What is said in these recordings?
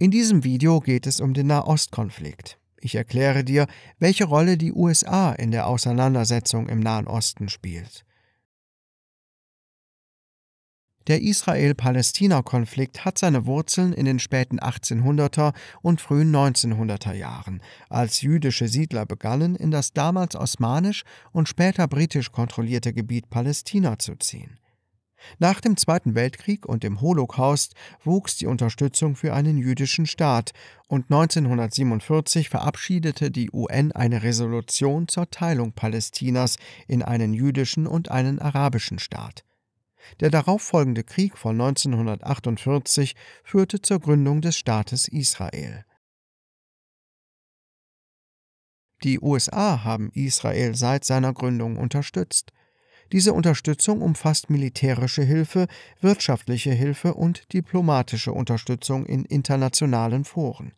In diesem Video geht es um den Nahostkonflikt. Ich erkläre dir, welche Rolle die USA in der Auseinandersetzung im Nahen Osten spielt. Der Israel-Palästina-Konflikt hat seine Wurzeln in den späten 1800er und frühen 1900er Jahren, als jüdische Siedler begannen, in das damals osmanisch und später britisch kontrollierte Gebiet Palästina zu ziehen. Nach dem Zweiten Weltkrieg und dem Holocaust wuchs die Unterstützung für einen jüdischen Staat und 1947 verabschiedete die UN eine Resolution zur Teilung Palästinas in einen jüdischen und einen arabischen Staat. Der darauffolgende Krieg von 1948 führte zur Gründung des Staates Israel. Die USA haben Israel seit seiner Gründung unterstützt. Diese Unterstützung umfasst militärische Hilfe, wirtschaftliche Hilfe und diplomatische Unterstützung in internationalen Foren.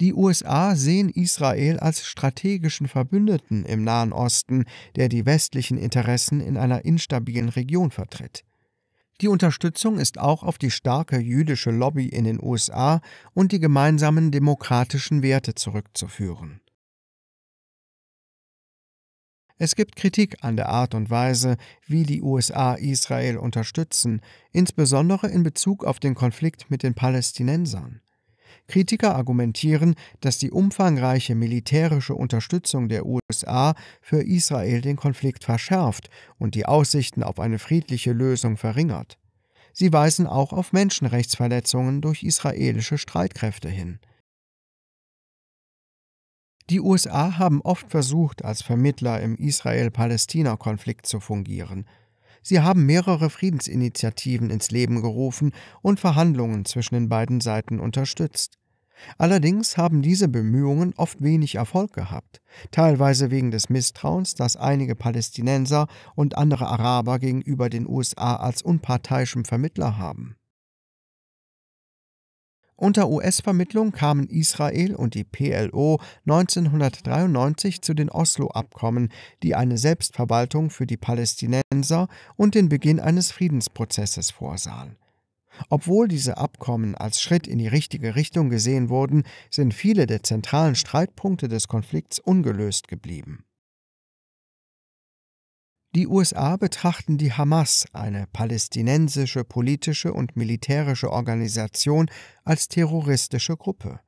Die USA sehen Israel als strategischen Verbündeten im Nahen Osten, der die westlichen Interessen in einer instabilen Region vertritt. Die Unterstützung ist auch auf die starke jüdische Lobby in den USA und die gemeinsamen demokratischen Werte zurückzuführen es gibt Kritik an der Art und Weise, wie die USA Israel unterstützen, insbesondere in Bezug auf den Konflikt mit den Palästinensern. Kritiker argumentieren, dass die umfangreiche militärische Unterstützung der USA für Israel den Konflikt verschärft und die Aussichten auf eine friedliche Lösung verringert. Sie weisen auch auf Menschenrechtsverletzungen durch israelische Streitkräfte hin. Die USA haben oft versucht, als Vermittler im Israel-Palästina-Konflikt zu fungieren. Sie haben mehrere Friedensinitiativen ins Leben gerufen und Verhandlungen zwischen den beiden Seiten unterstützt. Allerdings haben diese Bemühungen oft wenig Erfolg gehabt, teilweise wegen des Misstrauens, das einige Palästinenser und andere Araber gegenüber den USA als unparteiischem Vermittler haben. Unter US-Vermittlung kamen Israel und die PLO 1993 zu den Oslo-Abkommen, die eine Selbstverwaltung für die Palästinenser und den Beginn eines Friedensprozesses vorsahen. Obwohl diese Abkommen als Schritt in die richtige Richtung gesehen wurden, sind viele der zentralen Streitpunkte des Konflikts ungelöst geblieben. Die USA betrachten die Hamas, eine palästinensische politische und militärische Organisation, als terroristische Gruppe.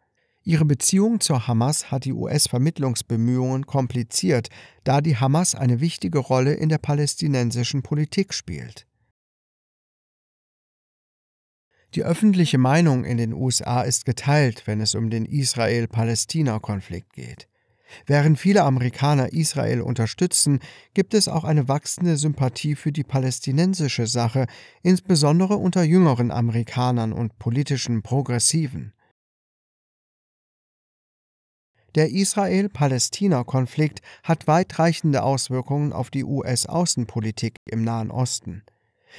Ihre Beziehung zur Hamas hat die US-Vermittlungsbemühungen kompliziert, da die Hamas eine wichtige Rolle in der palästinensischen Politik spielt. Die öffentliche Meinung in den USA ist geteilt, wenn es um den Israel-Palästina-Konflikt geht. Während viele Amerikaner Israel unterstützen, gibt es auch eine wachsende Sympathie für die palästinensische Sache, insbesondere unter jüngeren Amerikanern und politischen Progressiven. Der Israel-Palästina-Konflikt hat weitreichende Auswirkungen auf die US-Außenpolitik im Nahen Osten.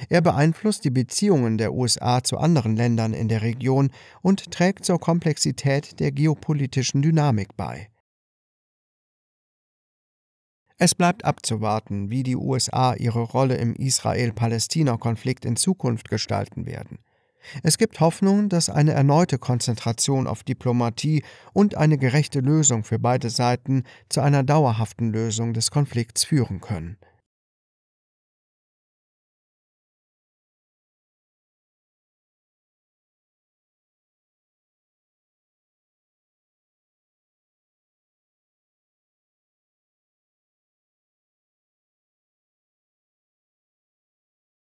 Er beeinflusst die Beziehungen der USA zu anderen Ländern in der Region und trägt zur Komplexität der geopolitischen Dynamik bei. Es bleibt abzuwarten, wie die USA ihre Rolle im Israel-Palästina-Konflikt in Zukunft gestalten werden. Es gibt Hoffnung, dass eine erneute Konzentration auf Diplomatie und eine gerechte Lösung für beide Seiten zu einer dauerhaften Lösung des Konflikts führen können.